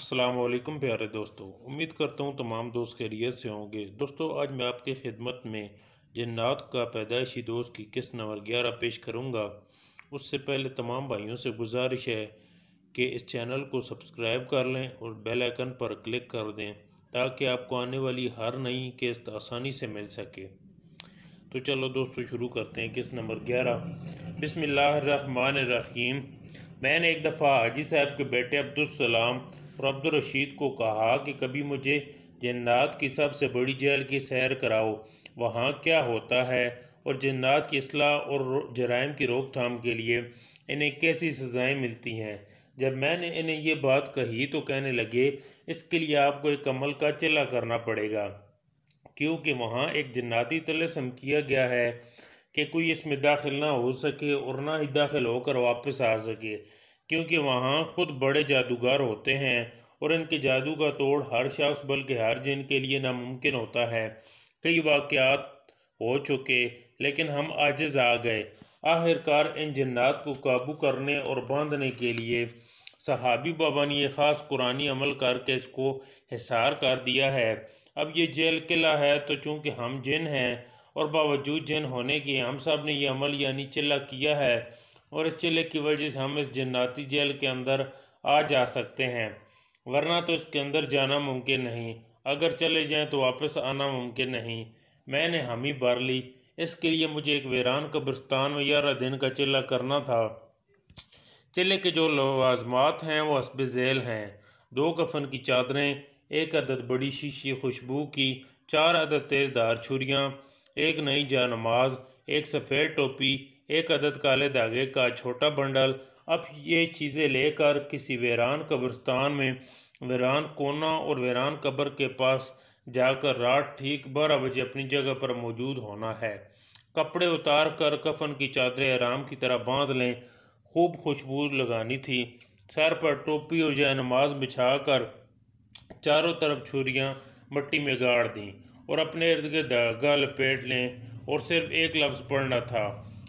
असलम प्यारे दोस्तों उम्मीद करता हूँ तमाम दोस्त खैरियत से होंगे दोस्तों आज मैं आपकी खिदमत में जन्नात का पैदाइशी दोस्त की किस्त नंबर ग्यारह पेश करूँगा उससे पहले तमाम भाइयों से गुजारिश है कि इस चैनल को सब्सक्राइब कर लें और बेल आइकन पर क्लिक कर दें ताकि आपको आने वाली हर नई किस्त आसानी से मिल सके तो चलो दोस्तों शुरू करते हैं किस्त नंबर ग्यारह रहीम मैंने एक दफ़ा हाजी साहब के बेटे अब्दुलसलाम और रशीद को कहा कि कभी मुझे जन्नात की सबसे बड़ी जेल की सैर कराओ वहाँ क्या होता है और जन्नात की असलाह और जराइम की रोकथाम के लिए इन्हें कैसी सज़ाएँ मिलती हैं जब मैंने इन्हें ये बात कही तो कहने लगे इसके लिए आपको एक अमल का चिल्ला करना पड़ेगा क्योंकि वहाँ एक जन्नाती तलसम किया गया है कि कोई इसमें दाखिल ना हो सके और ना ही दाखिल होकर वापस आ सके क्योंकि वहाँ खुद बड़े जादूगर होते हैं और इनके जादू का तोड़ हर शख्स बल्कि हर जिन के लिए नामुमकिन होता है कई वाक़ात हो चुके लेकिन हम आजिज आ गए आखिरकार इन जन्नात को काबू करने और बांधने के लिए सहाबी बाबा ने यह ख़ास कुरानी अमल करके इसको हिसार कर दिया है अब ये जेल किला है तो चूँकि हम जिन हैं और बावजूद जिन होने के हम सब ने यह अमल यानी चिल्ला किया है और इस चिल्ले की वजह से हम इस जन्नाती जेल के अंदर आ जा सकते हैं वरना तो इसके अंदर जाना मुमकिन नहीं अगर चले जाएं तो वापस आना मुमकिन नहीं मैंने हामी भर ली इसके लिए मुझे एक वीरान कब्रस्तान में ग्यारह दिन का चिल्ला करना था चिल्ले के जो लवाजमात हैं वो हसब झेल हैं दो कफन की चादरें एक अदद बड़ी शीशी खुशबू की चार अदद तेज़ धार छुरियाँ एक नई जानमाज एक सफ़ेद टोपी एक अदद काले धागे का छोटा बंडल अब ये चीज़ें लेकर किसी वीरान कब्रस्तान में वीरान कोना और वीरान कब्र के पास जाकर रात ठीक बारह बजे अपनी जगह पर मौजूद होना है कपड़े उतार कर कफन की चादरें आराम की तरह बांध लें खूब खुशबू लगानी थी सर पर टोपी और जय नमाज बिछा कर चारों तरफ छुरियाँ मट्टी में गाड़ दी और अपने इर्द गिर्द गल लपेट लें और सिर्फ एक लफ्ज़ पढ़ना था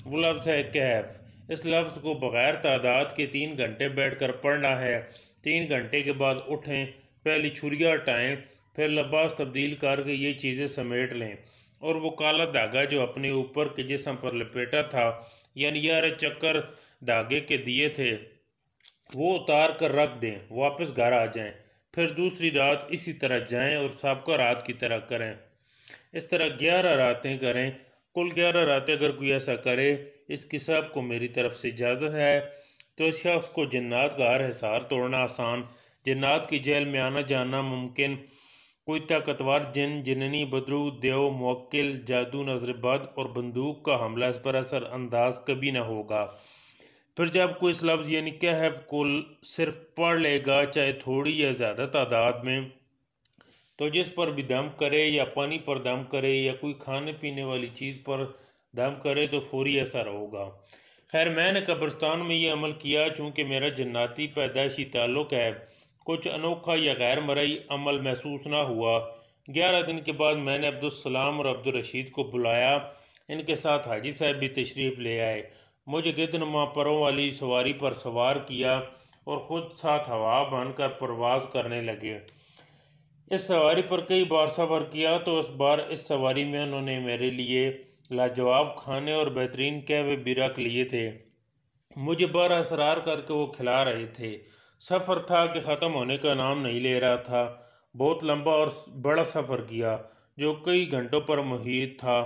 वो लफ्ज़ है कैफ इस लफ्ज़ को बग़ैर तादाद के तीन घंटे बैठ कर पढ़ना है तीन घंटे के बाद उठें पहली छुरिया हटाएँ फिर लबास तब्दील करके ये चीज़ें समेट लें और वो काला धागा जो अपने ऊपर के जिसम पर लपेटा था यानी यार चक्कर धागे के दिए थे वो उतार कर रख दें वापस घर आ जाएं फिर दूसरी रात इसी तरह जाएं और सबका रात की तरह करें इस तरह ग्यारह रातें करें कुल ग्यारह रातें अगर कोई ऐसा करे इस किसाब को मेरी तरफ से इजाज़त है तो शख्स को जन्नात का हर हिसार तोड़ना आसान जन्नात की जेल में आना जाना मुमकिन कोई ताकतवर जिन जिननी बदरू देव मक्ल जादू नजरबाद और बंदूक का हमला इस पर असर अंदाज कभी ना होगा फिर जब कोई इस लफ्ज़ यानी कह कुल सिर्फ पढ़ लेगा चाहे थोड़ी या ज़्यादा तादाद में तो जिस पर भी दम करे या पानी पर दम करे या कोई खाने पीने वाली चीज़ पर दम करे तो फौरी असर होगा खैर मैंने कब्रस्तान में ये अमल किया चूँकि मेरा जन्नाती पैदाइशी ताल्लुक़ है कुछ अनोखा या गैर मरई अमल महसूस ना हुआ ग्यारह दिन के बाद मैंने अब्दुलसलाम और अब्दुलरशीद को बुलाया इनके साथ हाजी साहब भी तशरीफ़ ले आए मुझे गिदनमा परों वाली सवारी पर सवार किया और ख़ुद साथ हवा बनकर परवाज़ करने लगे इस सवारी पर कई बार सफ़र किया तो उस बार इस सवारी में उन्होंने मेरे लिए लाजवाब खाने और बेहतरीन भी रख लिए थे मुझे बर असरार करके वो खिला रहे थे सफ़र था कि ख़त्म होने का नाम नहीं ले रहा था बहुत लंबा और बड़ा सफ़र किया जो कई घंटों पर मुहित था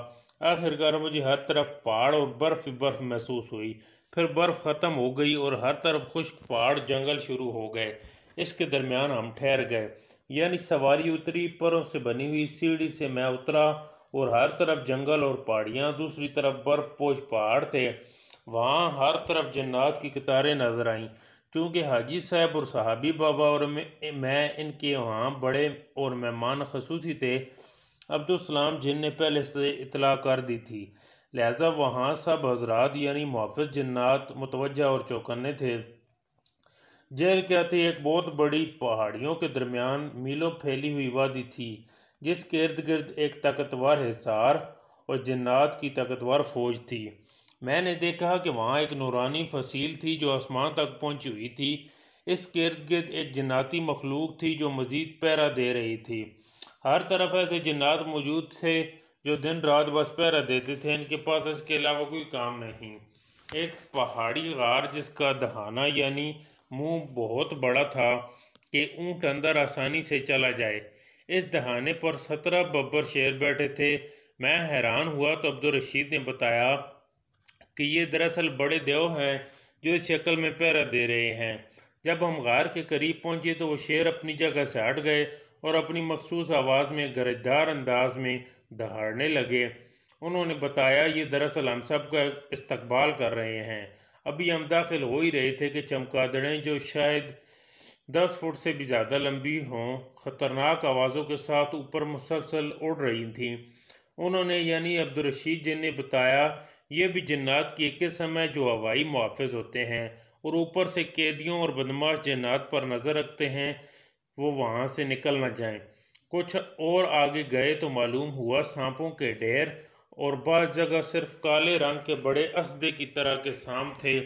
आखिरकार मुझे हर तरफ पहाड़ और बर्फ़ बर्फ़ महसूस हुई फिर बर्फ़ ख़त्म हो गई और हर तरफ खुश्क पहाड़ जंगल शुरू हो गए इसके दरमियान हम ठहर गए यानी सवारी उतरी परों से बनी हुई सीढ़ी से मैं उतरा और हर तरफ जंगल और पहाड़ियाँ दूसरी तरफ बर्फ पोष पहाड़ थे वहाँ हर तरफ जन्नात की कतारें नजर आईं क्योंकि हाजी साहब और सहाबी बाबा और मैं इनके वहाँ बड़े और मेहमान खसूसी थे अब्दुलसलाम जिन ने पहले से इतला कर दी थी लिहाजा वहाँ सब हजरात यानी मुहाफ़ जन्नात मुतवजा और चौकन्ने थे जेल कहती एक बहुत बड़ी पहाड़ियों के दरमियान मीलों फैली हुई वादी थी जिसके इर्द गिर्द एक ताकतवर हिसार और जन्नात की ताकतवर फौज थी मैंने देखा कि वहाँ एक नूरानी फसील थी जो आसमान तक पहुँची हुई थी इसके इर्द गिर्द एक जन्नाती मखलूक थी जो मज़ीद पैरा दे रही थी हर तरफ ऐसे जन्नात मौजूद थे जो दिन रात बस पैरा देते थे इनके पास इसके अलावा कोई काम नहीं एक पहाड़ी गार जिसका दहाना यानी मुंह बहुत बड़ा था कि ऊँट अंदर आसानी से चला जाए इस दहाने पर सत्रह बब्बर शेर बैठे थे मैं हैरान हुआ तो अब्दुल रशीद ने बताया कि ये दरअसल बड़े देव हैं जो इस शक्ल में पैरा दे रहे हैं जब हम गार के करीब पहुंचे तो वो शेर अपनी जगह से हट गए और अपनी मखसूस आवाज़ में गरजदार अंदाज में दहाड़ने लगे उन्होंने बताया ये दरअसल हम सब का इस्तबाल कर रहे हैं अभी हम दाखिल हो ही रहे थे कि चमकादड़ें जो शायद दस फुट से भी ज़्यादा लंबी हों ख़तरनाक आवाज़ों के साथ ऊपर मुसलसल उड़ रही थीं उन्होंने यानी अब्दुलरशीद जी ने बताया ये भी जन्नात की एक किस्म है जो हवाई मुआफ़ होते हैं और ऊपर से कैदियों और बदमाश जन्नात पर नज़र रखते हैं वो वहाँ से निकल ना जाएँ कुछ और आगे गए तो मालूम हुआ सांपों के ढेर और बस जगह सिर्फ काले रंग के बड़े असदे की तरह के सांप थे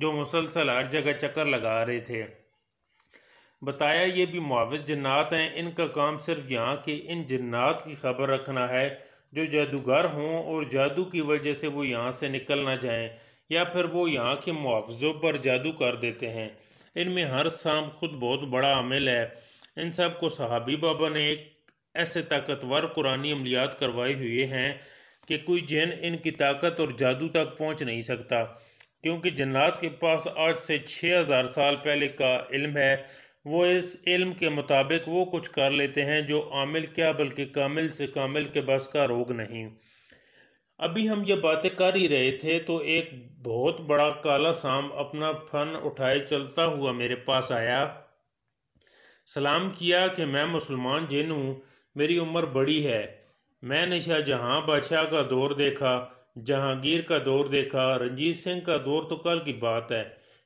जो मुसलसल हर जगह चक्कर लगा रहे थे बताया ये भी मुआवज जन्नात हैं इनका काम सिर्फ यहाँ के इन जन्नात की खबर रखना है जो जादूगर हों और जादू की वजह से वो यहाँ से निकल ना जाएं या फिर वो यहाँ के मुआवजों पर जादू कर देते हैं इनमें हर शाम खुद बहुत बड़ा अमिल है इन सब को सहाबी बाबा ने एक ऐसे ताकतवर कुरानी अमलियात करवाए हुए हैं कि कोई जैन इनकी ताकत और जादू तक पहुंच नहीं सकता क्योंकि जन्नात के पास आज से छः हज़ार साल पहले का इल्म है वो इस इल्म के मुताबिक वो कुछ कर लेते हैं जो आमिल क्या बल्कि कामिल से कामिल के बस का रोग नहीं अभी हम ये बातें कर ही रहे थे तो एक बहुत बड़ा काला साम अपना फन उठाए चलता हुआ मेरे पास आया सलाम किया कि मैं मुसलमान जिन हूँ मेरी उम्र बड़ी है मैंने शाहजहाँ बादशाह का दौर देखा जहांगीर का दौर देखा रंजीत सिंह का दौर तो कल की बात है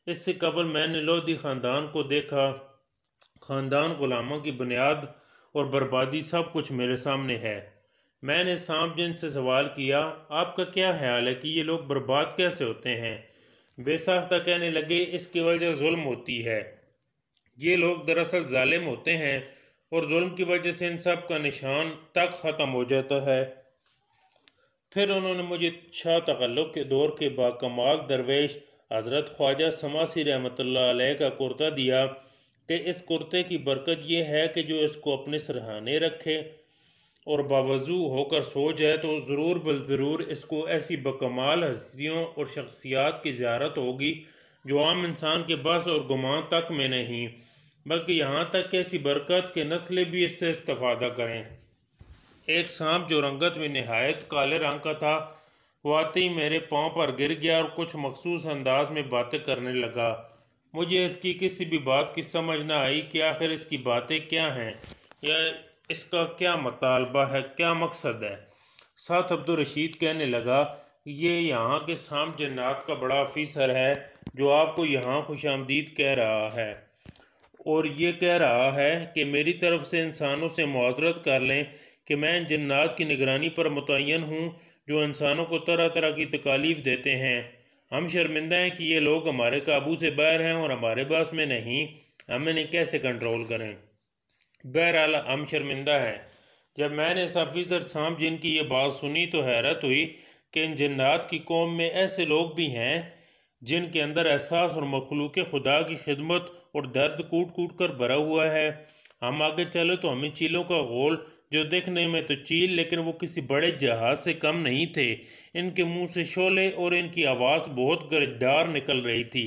इससे कबल मैंने लोधी ख़ानदान को देखा ख़ानदान गुलामों की बुनियाद और बर्बादी सब कुछ मेरे सामने है मैंने जिन से सवाल किया आपका क्या ख्याल है कि ये लोग बर्बाद कैसे होते हैं बेसाख्ता कहने लगे इसकी वजह जुल्म होती है ये लोग दरअसल ालिम होते हैं और जुल्म की वजह से इन सब का निशान तक ख़त्म हो जाता है फिर उन्होंने मुझे शाह तल्लुक़ के दौर के बाकमाल दरवेश हज़रत ख्वाजा समासी रहमत का कुर्ता दिया कि इस कुर्ते की बरकत यह है कि जो इसको अपने सरहाने रखे और बावजू होकर सो जाए तो ज़रूर बल ज़रूर इसको ऐसी बकमाल हस्तियों और शख्सियात की ज्यारत होगी जो आम इंसान के बस और गुमान तक में नहीं बल्कि यहाँ तक कि ऐसी बरकत के नस्लें भी इससे इस्तफ़ादा करें एक सांप जो रंगत में नहायत काले रंग का था वो आते ही मेरे पाँव पर गिर गया और कुछ मखसूस अंदाज में बातें करने लगा मुझे इसकी किसी भी बात की समझ ना आई कि आखिर इसकी बातें क्या हैं या इसका क्या मतालबा है क्या मकसद है साथ अब्दुलरशीद रशीद कहने लगा ये यहाँ के सांप जन्नात का बड़ा ऑफिसर है जो आपको यहाँ खुश आमदीद कह रहा है और ये कह रहा है कि मेरी तरफ से इंसानों से मुआजरत कर लें कि मैं जन्नात की निगरानी पर मुतन हूँ जो इंसानों को तरह तरह की तकालीफ देते हैं हम शर्मिंदा हैं कि ये लोग हमारे काबू से बाहर हैं और हमारे पास में नहीं हम इन्हें कैसे कंट्रोल करें बहरहाल हम शर्मिंदा हैं जब मैंने सफीज़र सांप जिनकी ये बात सुनी तो हैरत हुई कि इन जन्नात की कौम में ऐसे लोग भी हैं जिनके अंदर एहसास और मखलूक खुदा की खिदमत और दर्द कूट कूट कर भरा हुआ है हम आगे चले तो हमें चीलों का गोल जो देखने में तो चील लेकिन वो किसी बड़े जहाज से कम नहीं थे इनके मुंह से शोले और इनकी आवाज़ बहुत गरजदार निकल रही थी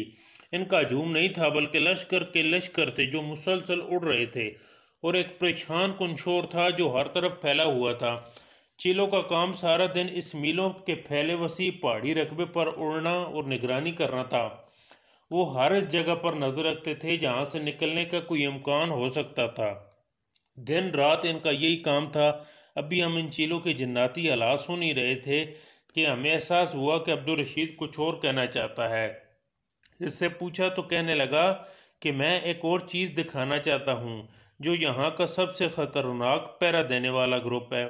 इनका हजूम नहीं था बल्कि लश्कर के लश्कर थे जो मुसलसल उड़ रहे थे और एक परेशान कुन शोर था जो हर तरफ फैला हुआ था चीलों का काम सारा दिन इस मीलों के फैले वसी पहाड़ी रकबे पर उड़ना और निगरानी करना था वो हर इस जगह पर नज़र रखते थे जहाँ से निकलने का कोई इम्कान हो सकता था दिन रात इनका यही काम था अभी हम इन चीलों के जन्नाती हालात सुन ही रहे थे कि हमें एहसास हुआ कि अब्दुल रशीद कुछ और कहना चाहता है इससे पूछा तो कहने लगा कि मैं एक और चीज़ दिखाना चाहता हूँ जो यहाँ का सबसे ख़तरनाक पैरा देने वाला ग्रुप है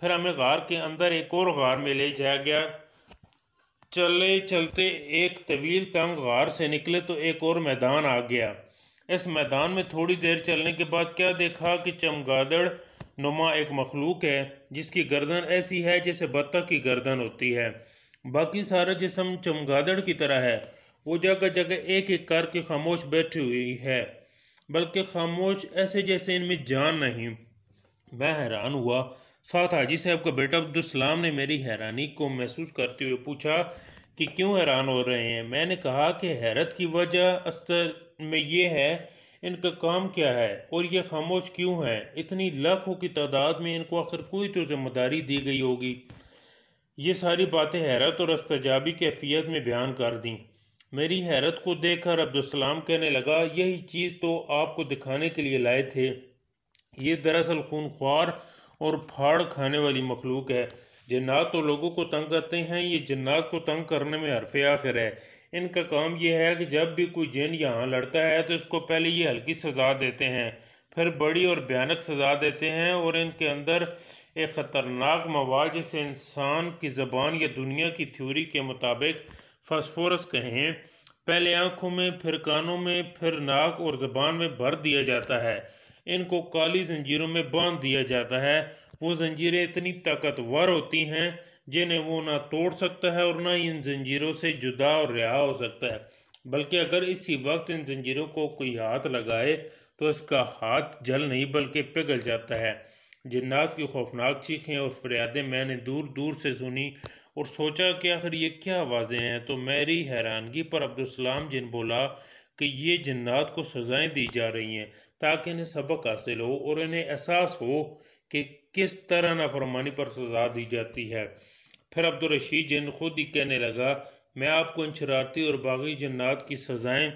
फिर हमें गार के अंदर एक और गार में ले जाया गया चले चलते एक तवील तंग गार से निकले तो एक और मैदान आ गया इस मैदान में थोड़ी देर चलने के बाद क्या देखा कि चमगादड़ नुमा एक मखलूक है जिसकी गर्दन ऐसी है जैसे बत्तख की गर्दन होती है बाकी सारा जिसम चमगादड़ की तरह है वो जगह जगह एक एक करके खामोश बैठी हुई है बल्कि खामोश ऐसे जैसे इनमें जान नहीं मैं हैरान हुआ साथ हाजी साहब का बेटा अब्दुलसलाम ने मेरी हैरानी को महसूस करते हुए पूछा कि क्यों हैरान हो रहे हैं मैंने कहा कि हैरत की वजह अस्तर में ये है इनका काम क्या है और ये खामोश क्यों है इतनी लाखों की तादाद में इनको आखिर कोई तो जिम्मेदारी दी गई होगी ये सारी बातें हैरत और अस्तजाबी कैफियत में बयान कर दी मेरी हैरत को देखकर अब्दुलसलाम कहने लगा यही चीज़ तो आपको दिखाने के लिए लाए थे ये दरअसल खूनख्वार और फाड़ खाने वाली मखलूक है जन्ात तो लोगों को तंग करते हैं ये जन्ात को तंग करने में हरफ आखिर है इनका काम यह है कि जब भी कोई जिन यहाँ लड़ता है तो इसको पहले ये हल्की सज़ा देते हैं फिर बड़ी और भयानक सज़ा देते हैं और इनके अंदर एक ख़तरनाक मवाद जिसे इंसान की ज़बान या दुनिया की थ्योरी के मुताबिक फसफोरस कहें पहले आँखों में फिर कानों में फिर नाक और ज़बान में भर दिया जाता है इनको काली जंजीरों में बांध दिया जाता है वो जंजीरें इतनी ताकतवर होती हैं जिन्हें वो ना तोड़ सकता है और ना इन जंजीरों से जुदा और रिहा हो सकता है बल्कि अगर इसी वक्त इन जंजीरों को कोई हाथ लगाए तो इसका हाथ जल नहीं बल्कि पिघल जाता है जिन्नात की खौफनाक चीखें और फरियादें मैंने दूर दूर से सुनी और सोचा कि आखिर ये क्या आवाज़ें हैं तो मेरी हैरानगी पर अब्दुलसलाम जिन बोला कि ये जन्नात को सज़ाएं दी जा रही हैं ताकि इन्हें सबक हासिल हो और इन्हें एहसास हो कि किस तरह नाफरमानी पर सज़ा दी जाती है फिर अब्दुलरशीद जिन खुद ही कहने लगा मैं आपको इन शरारती और बागी जन्नात की सज़ाएँ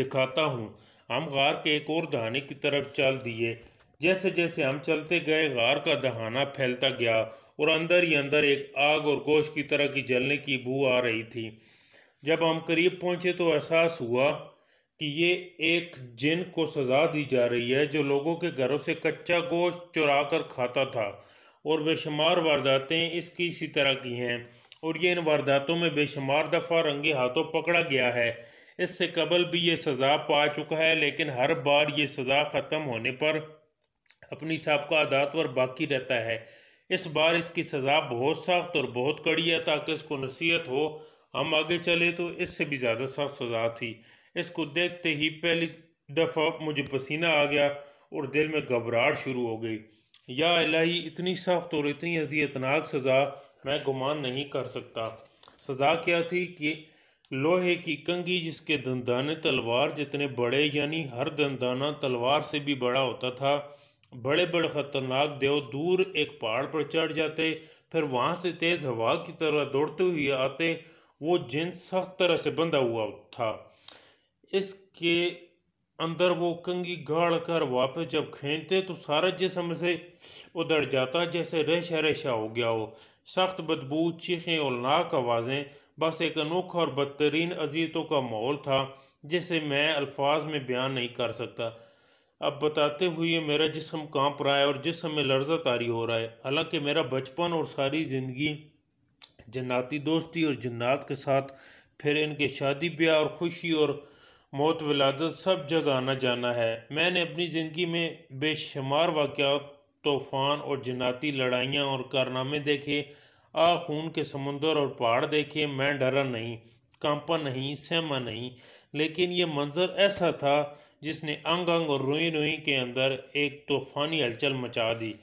दिखाता हूँ हम गार के एक और दहाने की तरफ चल दिए जैसे जैसे हम चलते गए गार का दहाना फैलता गया और अंदर ही अंदर एक आग और गोश की तरह की जलने की बू आ रही थी जब हम करीब पहुंचे तो एहसास हुआ कि ये एक जिन को सज़ा दी जा रही है जो लोगों के घरों से कच्चा गोश्त चुरा कर खाता था और बेशुमार वारदातें इसकी इसी तरह की हैं और ये इन वारदातों में बेशुमार दफ़ा रंगे हाथों पकड़ा गया है इससे कबल भी ये सज़ा पा चुका है लेकिन हर बार ये सज़ा ख़त्म होने पर अपनी सबका आदात पर बाकी रहता है इस बार इसकी सज़ा बहुत सख्त और बहुत कड़ी है ताकि इसको नसीहत हो हम आगे चले तो इससे भी ज़्यादा सख्त सजा थी इसको देखते ही पहली दफ़ा मुझे पसीना आ गया और दिल में घबराहट शुरू हो गई या अलाही इतनी सख्त और इतनी अजियतनाक सज़ा मैं गुमान नहीं कर सकता सज़ा क्या थी कि लोहे की कंगी जिसके दंदाने तलवार जितने बड़े यानी हर दंदाना तलवार से भी बड़ा होता था बड़े बड़े ख़तरनाक देव दूर एक पहाड़ पर चढ़ जाते फिर वहाँ से तेज़ हवा की तरह दौड़ते हुए आते वो जिन सख्त तरह से बंधा हुआ था इसके अंदर वो कंगी गाड़ कर वापस जब खींचते तो सारा जिसम से उधर जाता जैसे रेशा रेशा हो गया हो सख्त बदबू चीखें और नाक आवाज़ें बस एक अनोखा और बदतरीन अजीतों का माहौल था जिसे मैं अल्फाज में बयान नहीं कर सकता अब बताते हुए मेरा जिसम कांप रहा है और जिसम में लर्जा तारी हो रहा है हालांकि मेरा बचपन और सारी ज़िंदगी जन्ाती दोस्ती और जन्ात के साथ फिर इनके शादी ब्याह और खुशी और मौत वलादत सब जगह आना जाना है मैंने अपनी ज़िंदगी में बेशुमार वाक़ तूफ़ान और जन्ाती लड़ाइयाँ और कारनामे देखे आ खून के समुंदर और पहाड़ देखे मैं डरा नहीं कांपा नहीं सहमा नहीं लेकिन ये मंज़र ऐसा था जिसने अंग अंग और रोई रोई के अंदर एक तूफ़ानी हलचल मचा दी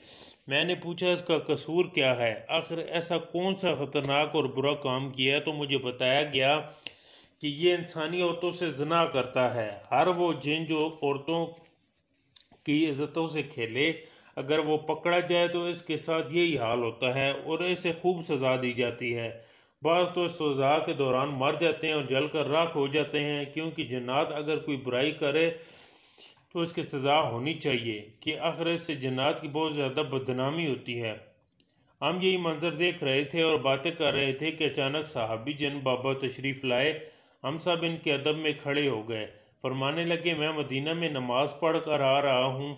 मैंने पूछा इसका कसूर क्या है आखिर ऐसा कौन सा ख़तरनाक और बुरा काम किया है तो मुझे बताया गया कि ये इंसानी औरतों से जना करता है हर वो जिन जो औरतों की इज़्ज़तों से खेले अगर वो पकड़ा जाए तो इसके साथ यही हाल होता है और इसे खूब सज़ा दी जाती है बस तो इस सज़ा के दौरान मर जाते हैं और जल कर राख हो जाते हैं क्योंकि जन्नात अगर कोई बुराई करे तो इसकी सज़ा होनी चाहिए कि अखरज़ से जन्नात की बहुत ज़्यादा बदनामी होती है हम यही मंजर देख रहे थे और बातें कर रहे थे कि अचानक साहबी जन बाबा तशरीफ़ लाए हम सब इनके अदब में खड़े हो गए फरमाने लगे मैं मदीना में नमाज़ पढ़ कर आ रहा हूँ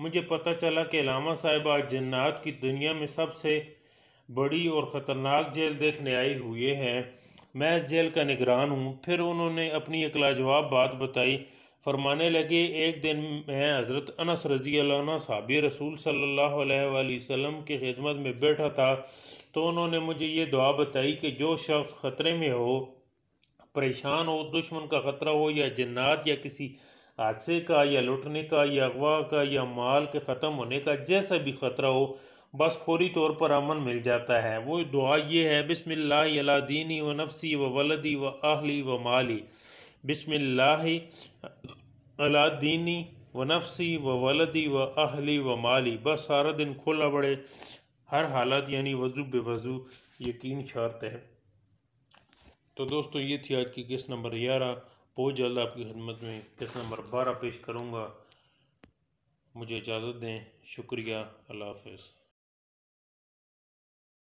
मुझे पता चला कि लामा साहब आज जन्नात की दुनिया में सबसे बड़ी और ख़तरनाक जेल देखने आए हुए हैं मैं इस जेल का निगरान हूँ फिर उन्होंने अपनी एक लाजवाब बात बताई फरमाने लगे एक दिन मैं हज़रत अनस रजी सबी रसूल सल्लाम अलैहि की खिदमत में बैठा था तो उन्होंने मुझे ये दुआ बताई कि जो शख्स ख़तरे में हो परेशान हो दुश्मन का ख़तरा हो या जन्नात या किसी हादसे का या लुटने का या अगवा का या माल के ख़त्म होने का जैसा भी ख़तरा हो बस फौरी तौर पर अमन मिल जाता है वो दुआ ये है बिसमिल्लादीनी व नफसी व वलदी व आहली व माली बसमिल्लादीनी व नफसी व वलदी व अहली व माली बस सारा दिन खोला बड़े हर हालत यानी वज़ू वजू यकीन शारत है तो दोस्तों ये थी आज की किस्त नंबर ग्यारह बहुत जल्द आपकी खिदमत में किस्त नंबर बारह पेश करूँगा मुझे इजाज़त दें शुक्रिया अल्लाह हाफिज़